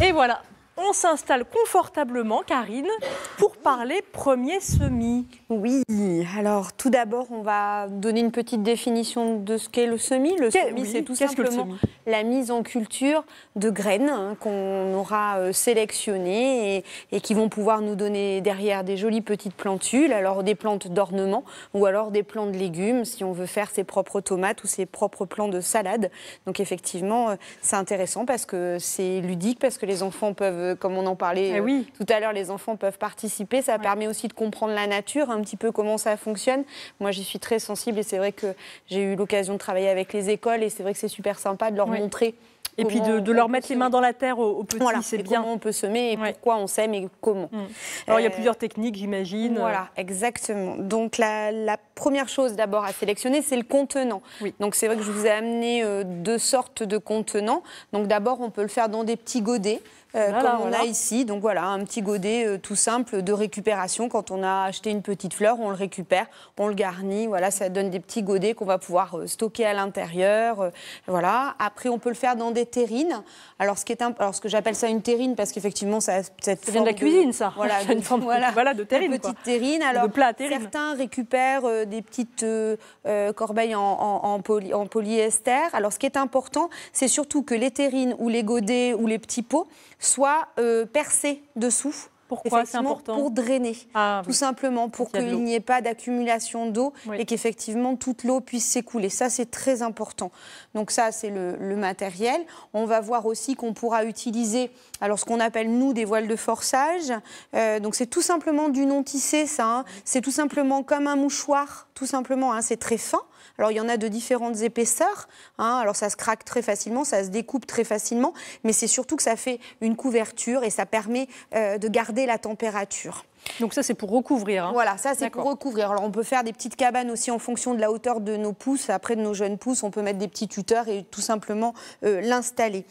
Et voilà on s'installe confortablement, Karine, pour parler premier semis. Oui, alors tout d'abord, on va donner une petite définition de ce qu'est le semis. Le semis, c'est tout simplement la mise en culture de graines hein, qu'on aura euh, sélectionnées et, qui vont pouvoir nous donner derrière des jolies petites plantules, alors des plantes d'ornement ou alors des plants de légumes si on veut faire ses propres tomates ou ses propres plants de salade. Donc effectivement, euh, c'est intéressant parce que c'est ludique, parce que les enfants peuvent euh, comme on en parlait eh euh, tout à l'heure, les enfants peuvent participer. Ça permet aussi de comprendre la nature, un petit peu comment ça fonctionne. Moi, j'y suis très sensible et c'est vrai que j'ai eu l'occasion de travailler avec les écoles et c'est vrai que c'est super sympa de leur montrer. Et puis de, leur mettre les mains dans la terre aux, petits, voilà. c'est bien. Comment on peut semer et pourquoi on sème et comment. Mm. Alors il y a euh, plusieurs techniques, j'imagine. Voilà, exactement. Donc la, première chose d'abord à sélectionner, c'est le contenant. Donc c'est vrai que je vous ai amené deux sortes de contenants. Donc d'abord, on peut le faire dans des petits godets. Euh, comme on a ici. Donc voilà, un petit godet euh, tout simple de récupération. Quand on a acheté une petite fleur, on le récupère, on le garnit. Voilà, ça donne des petits godets qu'on va pouvoir euh, stocker à l'intérieur. voilà. Après, on peut le faire dans des terrines. Alors ce qui est alors ce que j'appelle ça une terrine parce qu'effectivement ça ça vient de la cuisine, ça. Voilà, une forme de, voilà, de Une petite terrine. Alors certains récupèrent des petites corbeilles en, en polyester. Alors ce qui est important, c'est surtout que les terrines ou les godets ou les petits pots soit euh, percée dessous. Pourquoi c'est important Pour drainer, ah, tout simplement, pour qu'il n'y ait pas d'accumulation d'eau et qu'effectivement toute l'eau puisse s'écouler. Ça, c'est très important. Donc ça, c'est le, matériel. On va voir aussi qu'on pourra utiliser alors ce qu'on appelle nous des voiles de forçage. Euh, donc c'est tout simplement du non tissé, ça. Hein. C'est tout simplement comme un mouchoir, tout simplement. Hein. C'est très fin. Alors il y en a de différentes épaisseurs. Hein. Alors ça se craque très facilement, ça se découpe très facilement, mais c'est surtout que ça fait une couverture et ça permet euh, de garder la température. Donc ça, c'est pour recouvrir. Hein. Voilà, ça, c'est pour recouvrir. Alors, on peut faire des petites cabanes aussi en fonction de la hauteur de nos pousses. Après, de nos jeunes pousses, on peut mettre des petits tuteurs et tout simplement euh, l'installer.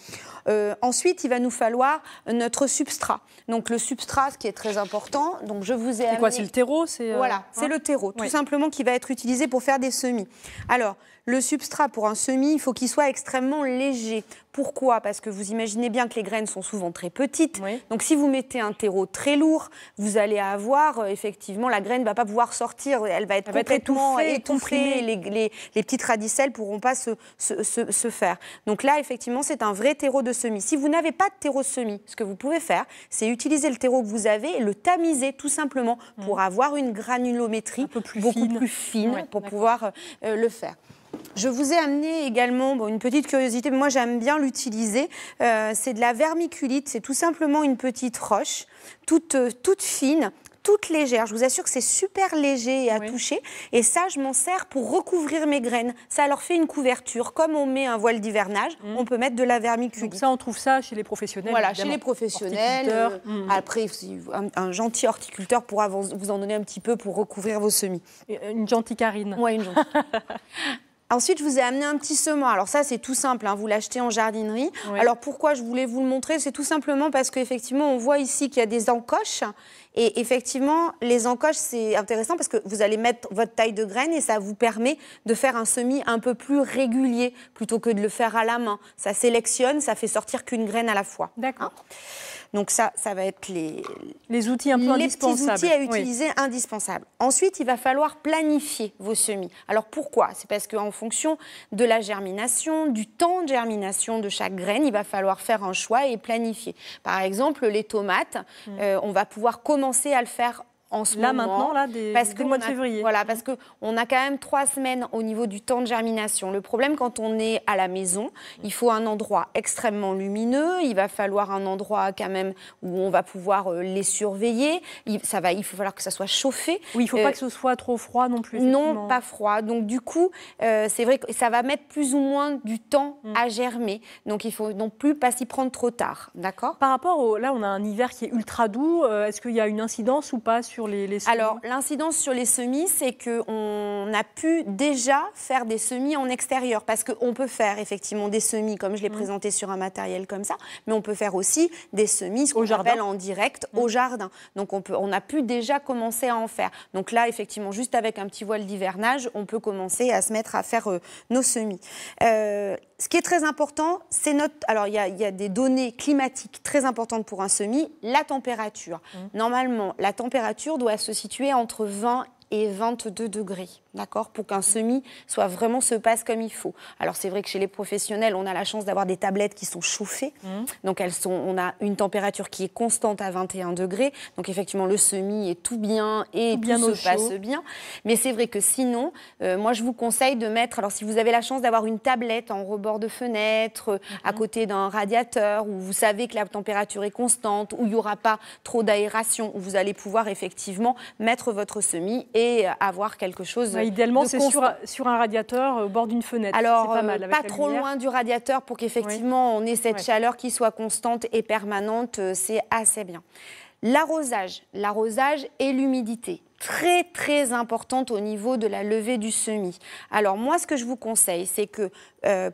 Euh, ensuite, il va nous falloir notre substrat. Donc, le substrat, ce qui est très important. Donc, je vous ai. C'est quoi C'est le terreau C'est euh, Voilà, c'est hein le terreau, tout simplement, qui va être utilisé pour faire des semis. Alors, le substrat pour un semis, il faut qu'il soit extrêmement léger. Pourquoi Parce que vous imaginez bien que les graines sont souvent très petites. Donc si vous mettez un terreau très lourd, vous allez avoir euh, effectivement la graine ne va pas pouvoir sortir, elle va être elle complètement étouffée, Les, les, petites radicelles pourront pas se, faire. Donc là effectivement c'est un vrai terreau de semis. Si vous n'avez pas de terreau de semis, ce que vous pouvez faire, c'est utiliser le terreau que vous avez et le tamiser tout simplement pour mm. avoir une granulométrie beaucoup plus fine pour pouvoir euh, le faire. Je vous ai amené également une petite curiosité, mais moi j'aime bien l'utiliser. Euh, c'est de la vermiculite, c'est tout simplement une petite roche, toute, euh, toute fine, toute légère. Je vous assure que c'est super léger à toucher. Et ça, je m'en sers pour recouvrir mes graines. Ça leur fait une couverture. Comme on met un voile d'hivernage, mmh. on peut mettre de la vermiculite. Donc ça, on trouve ça chez les professionnels. Voilà, chez les professionnels. Euh, mmh. Après, un, un, gentil horticulteur pourra vous en donner un petit peu pour recouvrir vos semis. Une gentille carine. Oui, une gentille. Ensuite, je vous ai amené un petit semoir. Alors ça, c'est tout simple, hein. vous l'achetez en jardinerie. Alors pourquoi je voulais vous le montrer C'est tout simplement parce qu'effectivement, on voit ici qu'il y a des encoches. Et effectivement, les encoches, c'est intéressant parce que vous allez mettre votre taille de graines et ça vous permet de faire un semis un peu plus régulier plutôt que de le faire à la main. Ça sélectionne, ça fait sortir qu'une graine à la fois. Hein. D'accord. Donc ça, ça va être les, les outils un peu petits outils à utiliser indispensables. Ensuite, il va falloir planifier vos semis. Alors pourquoi C'est parce qu'en fonction de la germination, du temps de germination de chaque graine, il va falloir faire un choix et planifier. Par exemple, les tomates, mm. euh, on va pouvoir commencer à le faire là, maintenant, là, parce que mois de février. Voilà, parce on a quand même trois semaines au niveau du temps de germination. Le problème quand on est à la maison, il faut un endroit extrêmement lumineux, il va falloir un endroit quand même où on va pouvoir euh, les surveiller, il, ça va, il faut falloir que ça soit chauffé. Oui, il ne faut pas euh, que ce soit trop froid non plus. Non, pas froid. Donc du coup, euh, c'est vrai que ça va mettre plus ou moins du temps mm. à germer. Donc il faut non plus pas s'y prendre trop tard, d'accord Par rapport au, là, on a un hiver qui est ultra doux. Est-ce qu'il y a une incidence ou pas sur alors, l'incidence sur les semis, c'est qu'on a pu déjà faire des semis en extérieur, parce qu'on peut faire effectivement des semis, comme je l'ai mm. présenté sur un matériel comme ça, mais on peut faire aussi des semis, ce qu'on appelle en direct, mm. au jardin. Donc, on, peut, on a pu déjà commencer à en faire. Donc là, effectivement, juste avec un petit voile d'hivernage, on peut commencer à se mettre à faire euh, nos semis. Euh, ce qui est très important, c'est notre. Alors, il y, a, des données climatiques très importantes pour un semis, la température. Mmh. Normalement, la température doit se situer entre 20 et 22 degrés, d'accord, pour qu'un semis soit vraiment se passe comme il faut. Alors c'est vrai que chez les professionnels, on a la chance d'avoir des tablettes qui sont chauffées, mmh. donc elles sont, on a une température qui est constante à 21 degrés, donc effectivement le semis est tout bien et tout, bien se passe bien. Mais c'est vrai que sinon, euh, moi je vous conseille de mettre, alors si vous avez la chance d'avoir une tablette en rebord de fenêtre, euh, à mmh. côté d'un radiateur, où vous savez que la température est constante, où il n'y aura pas trop d'aération, où vous allez pouvoir effectivement mettre votre semis et et avoir quelque chose. idéalement, sur, un radiateur euh, au bord d'une fenêtre. Alors, pas, euh, trop loin du radiateur pour qu'effectivement on ait cette chaleur qui soit constante et permanente, euh, c'est assez bien. L'arrosage, l'arrosage et l'humidité très très importante au niveau de la levée du semis. Alors moi ce que je vous conseille c'est que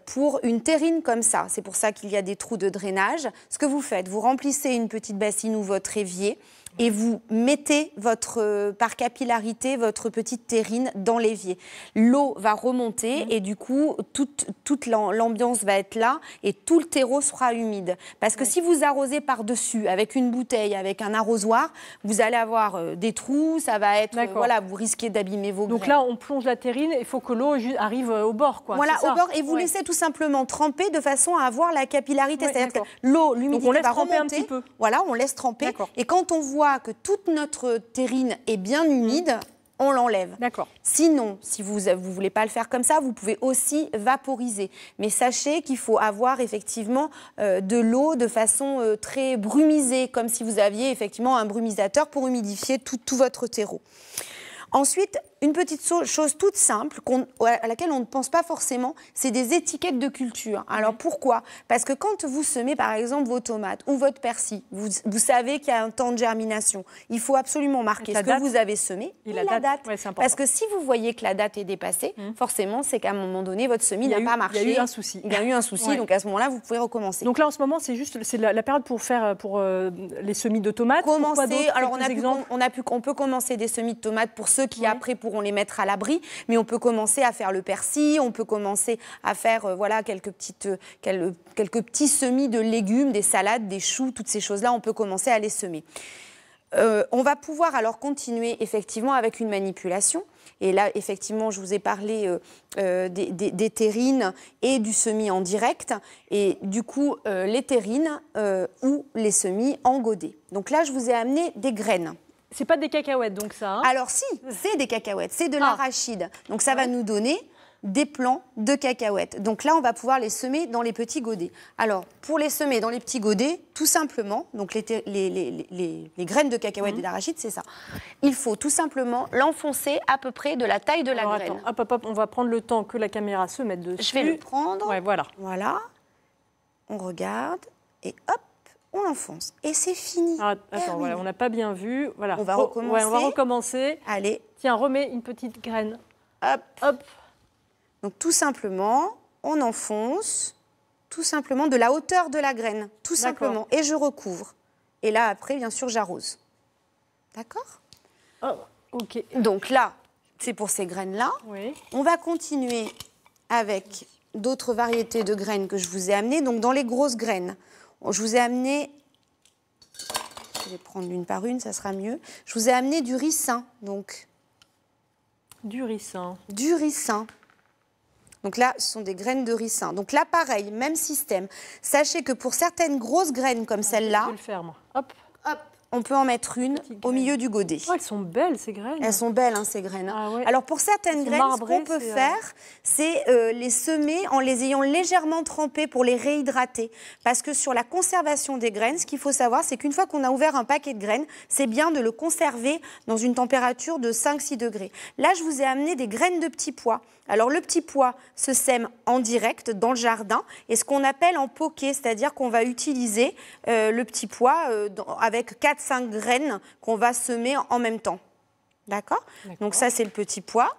pour une terrine comme ça, c'est pour ça qu'il y a des trous de drainage, ce que vous faites, vous remplissez une petite bassine ou votre évier, et vous mettez votre, euh, par capillarité votre petite terrine dans l'évier. L'eau va remonter mm. et du coup, toute, toute l'ambiance va être là et tout le terreau sera humide. Parce que si vous arrosez par-dessus avec une bouteille, avec un arrosoir, vous allez avoir euh, des trous, ça va être. Euh, voilà, vous risquez d'abîmer vos Donc là, on plonge la terrine, il faut que l'eau arrive au bord. Quoi, voilà, au bord, et vous laissez tout simplement tremper de façon à avoir la capillarité. C'est-à-dire que l'eau, l'humidité va remonter. Un petit peu. Voilà, on laisse tremper. Et quand on voit que toute notre terrine est bien humide, mm. on l'enlève. D'accord. Sinon, si vous ne voulez pas le faire comme ça, vous pouvez aussi vaporiser. Mais sachez qu'il faut avoir effectivement euh, de l'eau de façon euh, très brumisée, comme si vous aviez effectivement un brumisateur pour humidifier tout, tout votre terreau. Ensuite, une petite chose toute simple à laquelle on ne pense pas forcément, c'est des étiquettes de culture. Alors pourquoi Parce que quand vous semez par exemple vos tomates ou votre persil, vous, savez qu'il y a un temps de germination. Il faut absolument marquer ce que vous avez semé et la date. Parce que si vous voyez que la date est dépassée, hum. forcément c'est qu'à un moment donné, votre semis n'a pas marché. Il y a eu un souci. Il y a eu un souci, donc à ce moment-là, vous pouvez recommencer. Donc là en ce moment, c'est juste c'est la, période pour faire euh, pour euh, les semis de tomates. Commencer, alors on a, pu, on a, pu, peut commencer des semis de tomates pour ceux qui après on les mettre à l'abri, mais on peut commencer à faire le persil, on peut commencer à faire euh, voilà quelques petites euh, quelques, petits semis de légumes, des salades, des choux, toutes ces choses-là, on peut commencer à les semer. Euh, on va pouvoir alors continuer effectivement avec une manipulation. Et là, effectivement, je vous ai parlé des, terrines et du semis en direct, et du coup, les terrines ou les semis en godet. Donc là, je vous ai amené des graines. C'est pas des cacahuètes donc ça hein Alors si, c'est des cacahuètes, c'est de ah. l'arachide. Donc ça va nous donner des plants de cacahuètes. Donc là, on va pouvoir les semer dans les petits godets. Alors, pour les semer dans les petits godets, tout simplement, donc les, graines de cacahuètes mmh. et d'arachide, c'est ça. Il faut tout simplement l'enfoncer à peu près de la taille de la graine. hop, hop, hop, on va prendre le temps que la caméra se mette dessus. Je vais le prendre. voilà. Voilà. On regarde et hop on l'enfonce et c'est fini. Ah, attends, on n'a pas bien vu. On va recommencer. Allez. Tiens, remets une petite graine. Hop. Donc tout simplement, on enfonce tout simplement de la hauteur de la graine, tout simplement, et je recouvre. Et là après, bien sûr, j'arrose. D'accord oh, Ok. Donc là, c'est pour ces graines-là. On va continuer avec d'autres variétés de graines que je vous ai amenées. Donc dans les grosses graines, je vous ai amené je vais prendre l'une par une, ça sera mieux. Je vous ai amené du ricin, donc. Du ricin. Du ricin. Donc là, ce sont des graines de ricin. Donc là, pareil, même système. Sachez que pour certaines grosses graines comme ah, celle-là. Je vais le faire, moi. Hop. Hop on peut en mettre une au milieu du godet. Oh, elles sont belles ces graines. Elles sont belles hein, ces graines. Ah Alors pour certaines graines, ce qu'on peut euh, faire, c'est euh, les semer en les ayant légèrement trempées pour les réhydrater. Parce que sur la conservation des graines, ce qu'il faut savoir, c'est qu'une fois qu'on a ouvert un paquet de graines, c'est bien de le conserver dans une température de 5-6 degrés. Là, je vous ai amené des graines de petits pois. Alors le petit pois se sème en direct dans le jardin et ce qu'on appelle en poquet, c'est-à-dire qu'on va utiliser euh, le petit pois euh, avec 4-5 graines qu'on va semer en même temps. D'accord Donc ça c'est le petit pois.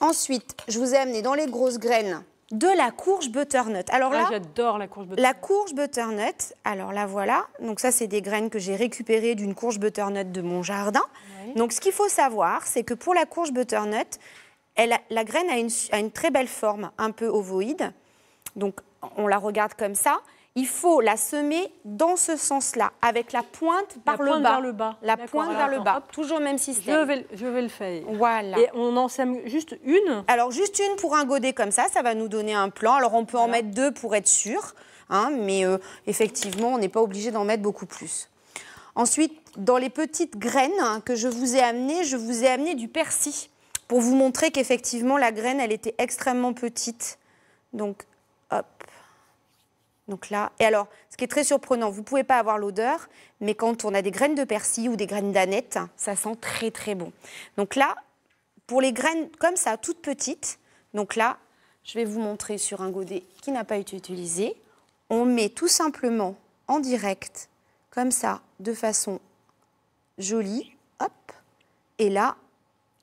Ensuite, je vous ai amené dans les grosses graines de la courge butternut. Alors ah, là, j'adore la courge butternut. La courge butternut, alors la voilà. Donc ça, c'est des graines que j'ai récupérées d'une courge butternut de mon jardin. Donc ce qu'il faut savoir, c'est que pour la courge butternut, la graine a une, très belle forme, un peu ovoïde. Donc on la regarde comme ça. Il faut la semer dans ce sens-là, avec la pointe par, la pointe Vers le bas. La pointe vers le bas. Toujours le même système. Je vais, le faire. Voilà. Et on en sème juste une Alors juste une pour un godet comme ça, ça va nous donner un plan. Alors on peut en mettre deux pour être sûr, hein, mais euh, effectivement on n'est pas obligé d'en mettre beaucoup plus. Ensuite, dans les petites graines que je vous ai amenées, je vous ai amené du persil pour vous montrer qu'effectivement la graine, elle était extrêmement petite. Donc, hop. Donc là, et alors, ce qui est très surprenant, vous ne pouvez pas avoir l'odeur, mais quand on a des graines de persil ou des graines d'aneth, ça sent très très bon. Donc là, pour les graines comme ça, toutes petites, donc là, je vais vous montrer sur un godet qui n'a pas été utilisé. On met tout simplement en direct, comme ça, de façon jolie, hop, et là,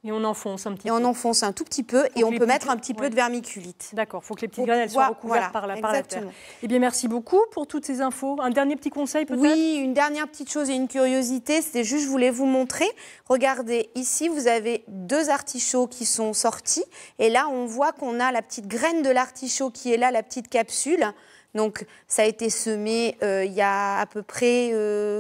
et on enfonce un petit peu. on enfonce un tout petit peu et on peut mettre un petit peu de vermiculite. D'accord, il faut que les petites graines soient recouvertes par, la, terre. Eh bien, merci beaucoup pour toutes ces infos. Un dernier petit conseil peut-être Oui, une dernière petite chose et une curiosité, c'était juste, je voulais vous montrer. Regardez, ici, vous avez deux artichauts qui sont sortis. Et là, on voit qu'on a la petite graine de l'artichaut qui est là, la petite capsule. Donc, ça a été semé euh, il y a à peu près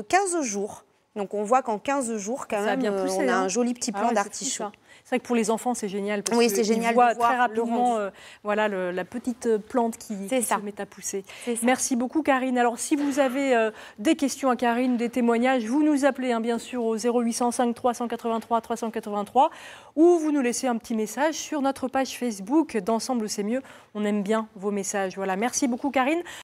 15 euh, jours. Donc on voit qu'en 15 jours, quand même, a euh, on a hein. un joli petit ah plan d'artichaut. C'est vrai que pour les enfants, c'est génial. oui, c'est génial. de voir très rapidement euh, voilà, la petite euh, plante qui, qui se met à pousser. Merci beaucoup, Karine. Alors, si vous avez des questions à Karine, des témoignages, vous nous appelez hein, bien sûr au 0805 383 383 ou vous nous laissez un petit message sur notre page Facebook d'Ensemble, c'est mieux. On aime bien vos messages. Voilà, merci beaucoup, Karine.